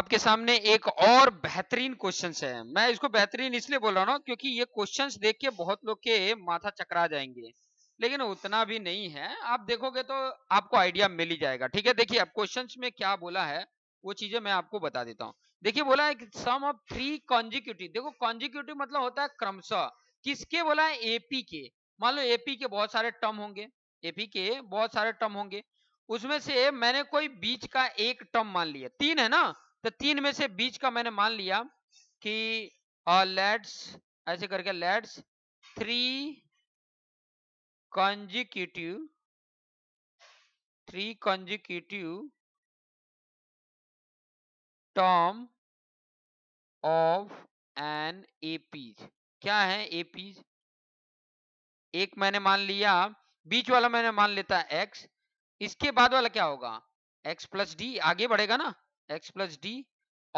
आपके सामने एक और बेहतरीन क्वेश्चन है मैं इसको बेहतरीन इसलिए बोल रहा हूँ क्योंकि ये क्वेश्चन देख के बहुत लोग के माथा चकरा जाएंगे लेकिन उतना भी नहीं है आप देखोगे तो आपको आइडिया मिल ही जाएगा ठीक है देखिए अब क्वेश्चन में क्या बोला है वो चीजें मैं आपको बता देता हूँ देखिए बोला है सम ऑफ थ्री कॉन्जिक्यूटिव देखो कॉन्जिक्यूटिव मतलब होता है क्रमशः किसके बोला है एपी के मान लो एपी के बहुत सारे टर्म होंगे एपी के बहुत सारे टर्म होंगे उसमें से मैंने कोई बीच का एक टर्म मान लिया तीन है ना तो तीन में से बीच का मैंने मान लिया कि लेट्स ऐसे करके let's three consecutive three consecutive term of an APs क्या है एपीज एक मैंने मान लिया बीच वाला मैंने मान लेता एक्स इसके बाद वाला क्या होगा एक्स प्लस डी आगे बढ़ेगा ना एक्स प्लस डी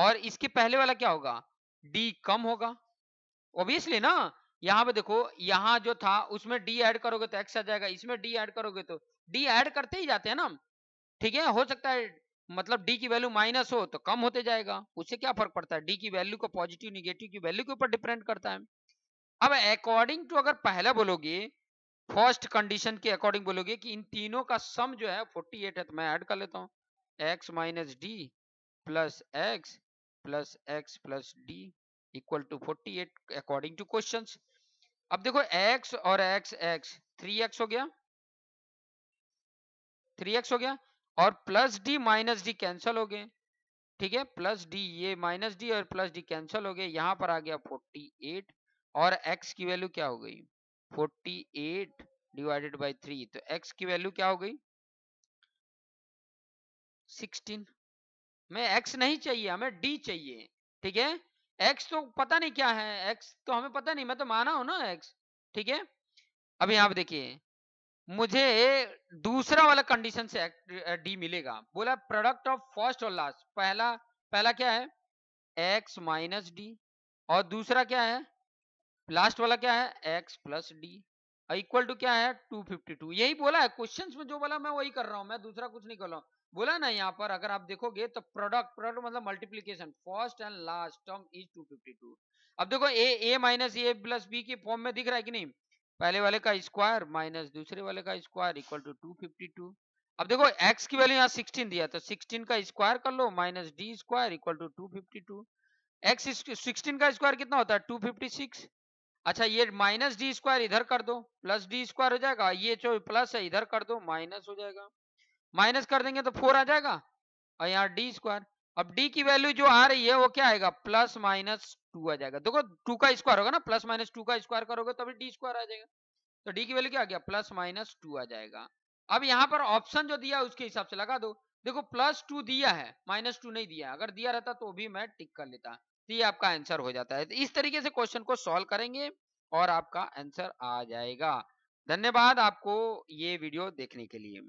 और इसके पहले वाला क्या होगा डी कम होगा ऑब्वियसली ना यहाँ पे देखो यहाँ जो था उसमें डी ऐड करोगे तो एक्स आ जाएगा इसमें डी ऐड करोगे तो डी ऐड करते ही जाते हैं ना ठीक है हो सकता है मतलब डी की वैल्यू माइनस हो तो कम होते जाएगा उससे क्या फर्क पड़ता है डी की वैल्यू को पॉजिटिव निगेटिव की वैल्यू के ऊपर डिपेंड करता है अब अकॉर्डिंग टू अगर पहला बोलोगे फर्स्ट कंडीशन के अकॉर्डिंग बोलोगे कि इन तीनों का सम जो है 48 है तो मैं ऐड कर लेता हूं x minus D plus x plus x plus d equal to 48 according to question अब देखो x और x x 3x हो गया 3x हो गया और plus D minus D cancel हो गए ठीक है प्लस डी ये माइनस डी और प्लस डी कैंसल हो गए यहाँ पर आ गया 48 और x की वैल्यू क्या हो गई 48 डिवाइडेड बाय 3 तो x की वैल्यू क्या हो गई सिक्सटीन हमें एक्स नहीं चाहिए हमें डी चाहिए ठीक है एक्स तो पता नहीं क्या है एक्स तो हमें पता नहीं मैं तो माना हूं ना एक्स ठीक है अब यहां पर देखिए मुझे दूसरा वाला कंडीशन से डी मिलेगा बोला प्रोडक्ट ऑफ फर्स्ट और लास्ट पहला पहला क्या है एक्स माइनस डी और दूसरा क्या है लास्ट वाला क्या है X plus D equal to क्या है 252 यही बोला है क्वेश्चंस में जो बोला मैं वही कर रहा हूं मैं दूसरा कुछ नहीं कर रहा हूं बोला ना यहाँ पर अगर आप देखोगे तो प्रोडक्ट प्रोडक्ट मतलब multiplication first and last term is 252 अब देखो A A minus A plus B के फॉर्म में दिख रहा है कि नहीं पहले वाले का स्क्वायर माइनस दूसरे वाले का square equal to two fifty two अब देखो x की वैल्यू यहाँ 16 दिया तो 16 का स्क्वायर कर लो minus D square equal to two fifty two X sixteen का स्क्वायर कितना होता है टू फिफ्टी सिक्स अच्छा ये माइनस डी स्क्वायर इधर कर दो प्लस डी स्क्वायर हो जाएगा ये जो प्लस है इधर कर दो माइनस हो जाएगा माइनस कर देंगे तो फोर आ जाएगा और यहाँ डी स्क्वायर अब डी की वैल्यू जो आ रही है वो क्या आएगा प्लस माइनस टू आ जाएगा देखो टू का स्क्वायर होगा ना प्लस माइनस टू का स्क्वायर करोगे तो अभी डी स्क्वायर आ जाएगा तो डी की वैल्यू क्या आ गया प्लस माइनस टू आ जाएगा अब यहाँ पर ऑप्शन जो दिया उसके हिसाब से लगा दो देखो प्लस टू दिया है माइनस टू नहीं दिया अगर दिया रहता तो भी मैं टिक कर लेता तो ये आपका आंसर हो जाता है तो इस तरीके से क्वेश्चन को सॉल्व करेंगे और आपका आंसर आ जाएगा धन्यवाद आपको ये वीडियो देखने के लिए